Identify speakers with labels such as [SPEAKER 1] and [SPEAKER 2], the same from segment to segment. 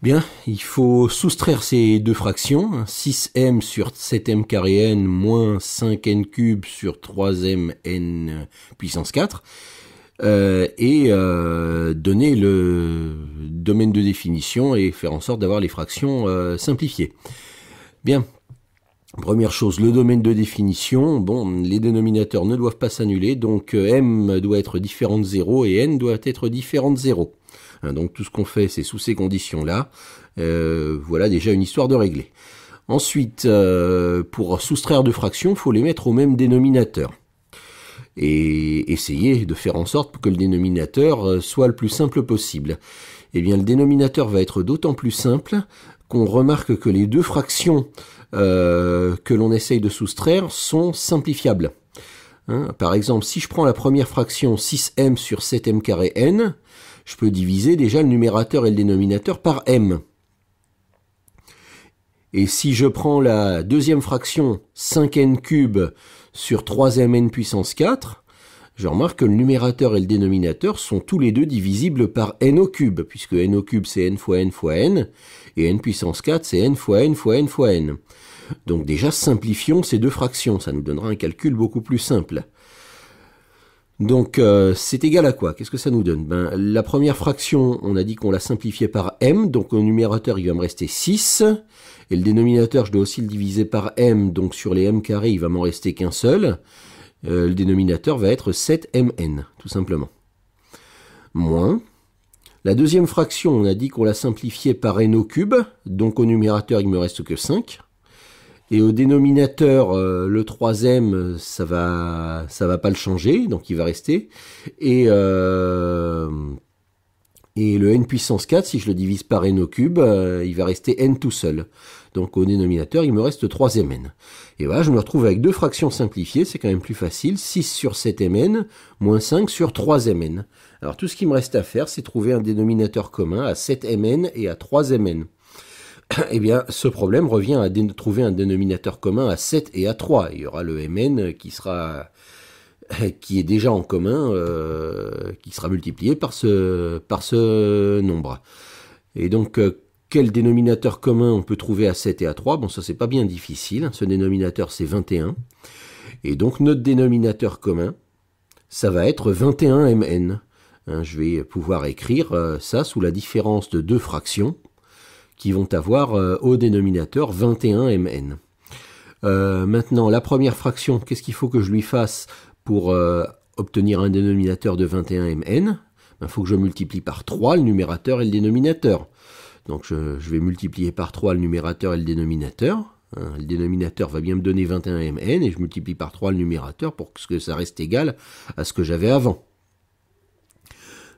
[SPEAKER 1] Bien, il faut soustraire ces deux fractions, 6m sur 7m carré n moins 5n cube sur 3m n puissance 4, euh, et euh, donner le domaine de définition et faire en sorte d'avoir les fractions euh, simplifiées. Bien, Première chose, le domaine de définition. Bon, les dénominateurs ne doivent pas s'annuler, donc euh, m doit être différent de 0 et n doit être différent de 0. Hein, donc tout ce qu'on fait, c'est sous ces conditions-là. Euh, voilà déjà une histoire de régler. Ensuite, euh, pour soustraire deux fractions, faut les mettre au même dénominateur. Et essayer de faire en sorte que le dénominateur soit le plus simple possible. Eh bien, le dénominateur va être d'autant plus simple qu'on remarque que les deux fractions euh, que l'on essaye de soustraire sont simplifiables. Hein, par exemple, si je prends la première fraction 6m sur 7m carré n, je peux diviser déjà le numérateur et le dénominateur par m. Et si je prends la deuxième fraction 5n cube sur 3mn puissance 4, je remarque que le numérateur et le dénominateur sont tous les deux divisibles par n au cube, puisque n au cube c'est n fois n fois n, et n puissance 4 c'est n fois n fois n fois n. Donc déjà simplifions ces deux fractions, ça nous donnera un calcul beaucoup plus simple. Donc euh, c'est égal à quoi Qu'est-ce que ça nous donne ben, La première fraction, on a dit qu'on la simplifiait par m, donc au numérateur il va me rester 6, et le dénominateur je dois aussi le diviser par m, donc sur les m carrés il va m'en rester qu'un seul. Euh, le dénominateur va être 7mn, tout simplement. Moins. La deuxième fraction, on a dit qu'on la simplifiait par n au cube, donc au numérateur il me reste que 5. Et au dénominateur, le euh, le troisième, ça va, ça va pas le changer, donc il va rester. Et euh, et le n puissance 4, si je le divise par n au cube, euh, il va rester n tout seul. Donc au dénominateur, il me reste 3 mn. Et voilà, je me retrouve avec deux fractions simplifiées, c'est quand même plus facile. 6 sur 7 mn, moins 5 sur 3 mn. Alors tout ce qui me reste à faire, c'est trouver un dénominateur commun à 7 mn et à 3 mn. Eh bien, ce problème revient à trouver un dénominateur commun à 7 et à 3. Il y aura le mn qui sera qui est déjà en commun, euh, qui sera multiplié par ce, par ce nombre. Et donc, euh, quel dénominateur commun on peut trouver à 7 et à 3 Bon, ça, c'est pas bien difficile. Hein. Ce dénominateur, c'est 21. Et donc, notre dénominateur commun, ça va être 21 mn. Hein, je vais pouvoir écrire euh, ça sous la différence de deux fractions qui vont avoir au dénominateur 21 mn. maintenant, la première fraction, qu'est-ce qu'il faut que je lui fasse pour euh, obtenir un dénominateur de 21 mn, il faut que je multiplie par 3 le numérateur et le dénominateur. Donc je, vais multiplier par 3 le numérateur et le dénominateur. Hein, le dénominateur va bien me donner 21 mn et je multiplie par 3 le numérateur pour que ça reste égal à ce que j'avais avant.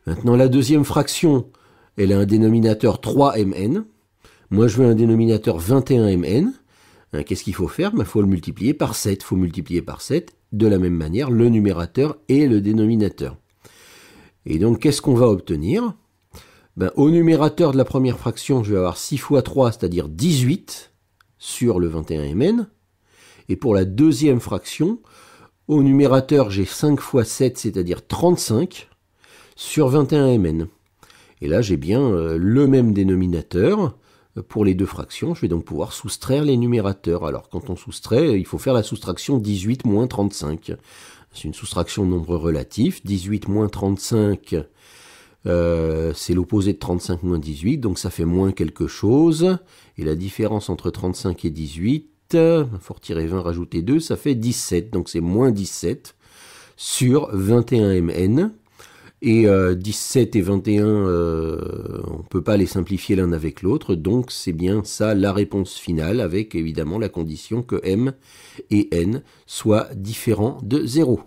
[SPEAKER 1] Maintenant la deuxième fraction, elle a un dénominateur 3 mn. Moi je veux un dénominateur 21 mn. Hein, qu'est-ce qu'il faut faire Il ben, faut le multiplier par 7. Il faut multiplier par 7 de la même manière le numérateur et le dénominateur. Et donc qu'est-ce qu'on va obtenir ben, Au numérateur de la première fraction, je vais avoir 6 fois 3, c'est-à-dire 18 sur le 21mn. Et pour la deuxième fraction, au numérateur, j'ai 5 fois 7, c'est-à-dire 35 sur 21mn. Et là, j'ai bien euh, le même dénominateur, pour les deux fractions. Je vais donc pouvoir soustraire les numérateurs. Alors quand on soustrait, il faut faire la soustraction 18 moins 35. C'est une soustraction de nombre relatif. 18 moins 35, euh, c'est l'opposé de 35 moins 18, donc ça fait moins quelque chose. Et la différence entre 35 et 18, fort tirer 20 rajouter 2, ça fait 17. Donc c'est moins 17 sur 21 mn. Et 17 euh, et 21, euh, on ne peut pas les simplifier l'un avec l'autre, donc c'est bien ça la réponse finale, avec évidemment la condition que m et n soient différents de 0.